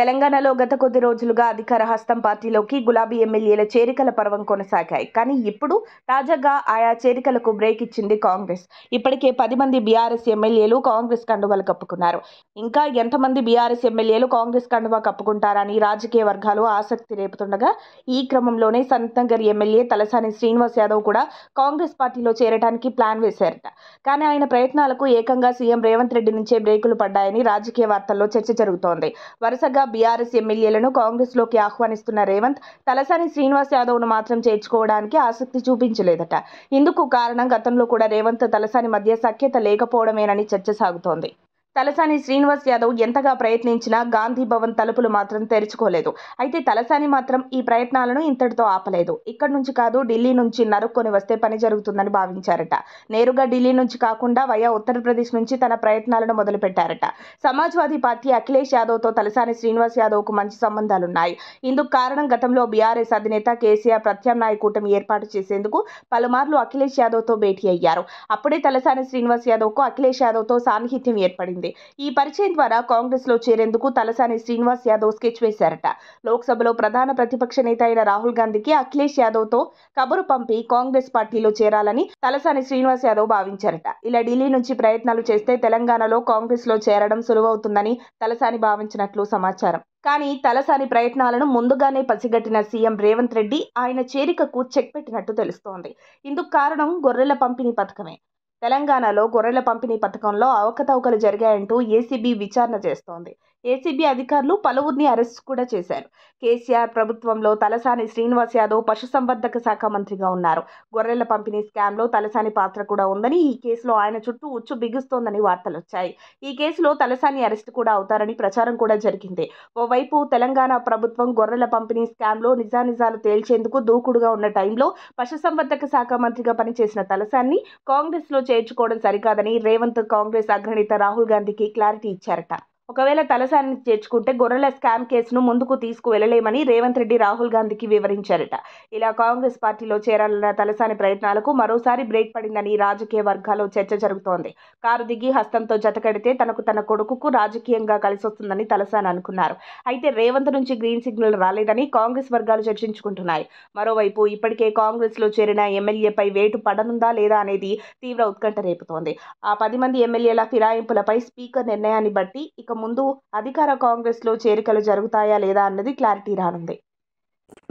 తెలంగాణలో గత కొద్ది రోజులుగా అధికార హస్తం పార్టీలోకి గులాబీ ఎమ్మెల్యేల చేరికల పర్వం కొనసాగాయి కానీ ఇప్పుడు తాజాగా ఆయా చేరికలకు బ్రేక్ ఇచ్చింది కాంగ్రెస్ ఇప్పటికే పది మంది బీఆర్ఎస్ ఎమ్మెల్యేలు కాంగ్రెస్ కండువాలు కప్పుకున్నారు ఇంకా ఎంతమంది బీఆర్ఎస్ ఎమ్మెల్యేలు కాంగ్రెస్ కండువా కప్పుకుంటారని రాజకీయ వర్గాలు ఆసక్తి రేపుతుండగా ఈ క్రమంలోనే సంతంగర్ ఎమ్మెల్యే తలసాని శ్రీనివాస్ యాదవ్ కూడా కాంగ్రెస్ పార్టీలో చేరడానికి ప్లాన్ వేశారట కానీ ఆయన ప్రయత్నాలకు ఏకంగా సీఎం రేవంత్ రెడ్డి నుంచే బ్రేకులు పడ్డాయని రాజకీయ వార్తల్లో చర్చ జరుగుతోంది వరుసగా బీఆర్ఎస్ ఎమ్మెల్యేలను కాంగ్రెస్ లోకి ఆహ్వానిస్తున్న రేవంత్ తలసాని శ్రీనివాస్ యాదవ్ ను మాత్రం చేర్చుకోవడానికి ఆసక్తి చూపించలేదట ఇందుకు కారణం గతంలో కూడా రేవంత్ తలసాని మధ్య సఖ్యత లేకపోవడమేనని చర్చ సాగుతోంది తలసాని శ్రీనివాస్ యాదవ్ ఎంతగా ప్రయత్నించినా గాంధీ భవన్ తలుపులు మాత్రం తెరుచుకోలేదు అయితే తలసాని మాత్రం ఈ ప్రయత్నాలను ఇంతటితో ఆపలేదు ఇక్కడి నుంచి కాదు ఢిల్లీ నుంచి నరుక్కొని వస్తే పని జరుగుతుందని భావించారట నేరుగా ఢిల్లీ నుంచి కాకుండా వయా ఉత్తరప్రదేశ్ నుంచి తన ప్రయత్నాలను మొదలుపెట్టారట సమాజ్వాదీ పార్టీ అఖిలేష్ యాదవ్తో తలసాని శ్రీనివాస్ యాదవ్కు మంచి సంబంధాలున్నాయి ఇందుకు కారణం గతంలో బీఆర్ఎస్ అధినేత కేసీఆర్ ప్రత్యామ్నాయ కూటమి ఏర్పాటు చేసేందుకు పలుమార్లు అఖిలేష్ యాదవ్తో భేటీ అయ్యారు అప్పుడే తలసాని శ్రీనివాస్ యాదవ్కు అఖిలేష్ యాదవ్తో సాన్నిహిత్యం ఏర్పడింది జరిగింది ఈ పరిచయం ద్వారా కాంగ్రెస్ లో చేరేందుకు తలసాని శ్రీనివాస్ యాదవ్ స్కెచ్ వేశారట లోక్సభలో ప్రధాన ప్రతిపక్ష నేత అయిన రాహుల్ గాంధీకి అఖిలేష్ తో కబురు పంపి కాంగ్రెస్ పార్టీలో చేరాలని తలసాని శ్రీనివాస్ యాదవ్ భావించారట ఇలా ఢిల్లీ నుంచి ప్రయత్నాలు చేస్తే తెలంగాణలో కాంగ్రెస్ లో చేరడం సులువవుతుందని తలసాని భావించినట్లు సమాచారం కానీ తలసాని ప్రయత్నాలను ముందుగానే పసిగట్టిన సీఎం రేవంత్ రెడ్డి ఆయన చేరికకు చెక్ పెట్టినట్టు తెలుస్తోంది ఇందుకు కారణం గొర్రెల పంపిణీ పథకమే తెలంగాణలో గొర్రెల పంపిణీ పథకంలో అవకతవకలు జరిగాయంటూ ఏసీబీ విచారణ చేస్తోంది ఏసీబీ అధికారులు పలువురిని అరెస్ట్ కూడా చేశారు కేసీఆర్ ప్రభుత్వంలో తలసాని శ్రీనివాస్ యాదవ్ పశుసంవర్ధక శాఖ మంత్రిగా ఉన్నారు గొర్రెల పంపిణీ స్కామ్లో తలసాని పాత్ర కూడా ఉందని ఈ కేసులో ఆయన చుట్టూ ఉచ్చు బిగుస్తోందని వార్తలు వచ్చాయి ఈ కేసులో తలసాని అరెస్ట్ కూడా అవుతారని ప్రచారం కూడా జరిగింది ఓవైపు తెలంగాణ ప్రభుత్వం గొర్రెల పంపిణీ స్కామ్లో నిజానిజాలు తేల్చేందుకు దూకుడుగా ఉన్న టైంలో పశుసంవర్ధక శాఖ మంత్రిగా పనిచేసిన తలసాన్ని కాంగ్రెస్లో చేర్చుకోవడం సరికాదని రేవంత్ కాంగ్రెస్ అగ్రనేత రాహుల్ గాంధీకి క్లారిటీ ఇచ్చారట ఒకవేళ తలసాని చేర్చుకుంటే గొర్రెల స్కామ్ కేసును ముందుకు తీసుకువెళ్లలేమని రేవంత్ రెడ్డి రాహుల్ గాంధీకి వివరించారట ఇలా కాంగ్రెస్ పార్టీలో చేరాలన్న తలసాని ప్రయత్నాలకు మరోసారి బ్రేక్ పడిందని రాజకీయ వర్గాల్లో చర్చ జరుగుతోంది కారు దిగి హస్తంతో జతకడితే తనకు తన కొడుకుకు రాజకీయంగా కలిసొస్తుందని తలసాని అనుకున్నారు అయితే రేవంత్ నుంచి గ్రీన్ సిగ్నల్ రాలేదని కాంగ్రెస్ వర్గాలు చర్చించుకుంటున్నాయి మరోవైపు ఇప్పటికే కాంగ్రెస్లో చేరిన ఎమ్మెల్యేపై వేటు పడనుందా లేదా అనేది తీవ్ర ఉత్కంఠ రేపుతోంది ఆ పది మంది ఎమ్మెల్యేల ఫిరాయింపులపై స్పీకర్ నిర్ణయాన్ని బట్టి ఇక ముందు అధికార కాంగ్రెస్లో చేరికలు జరుగుతాయా లేదా అన్నది క్లారిటీ రానుంది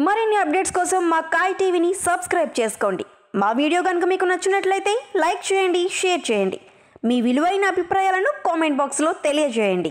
మరిన్ని అప్డేట్స్ కోసం మా కాయ్ టీవీని సబ్స్క్రైబ్ చేసుకోండి మా వీడియో కనుక మీకు నచ్చినట్లయితే లైక్ చేయండి షేర్ చేయండి మీ విలువైన అభిప్రాయాలను కామెంట్ బాక్స్లో తెలియజేయండి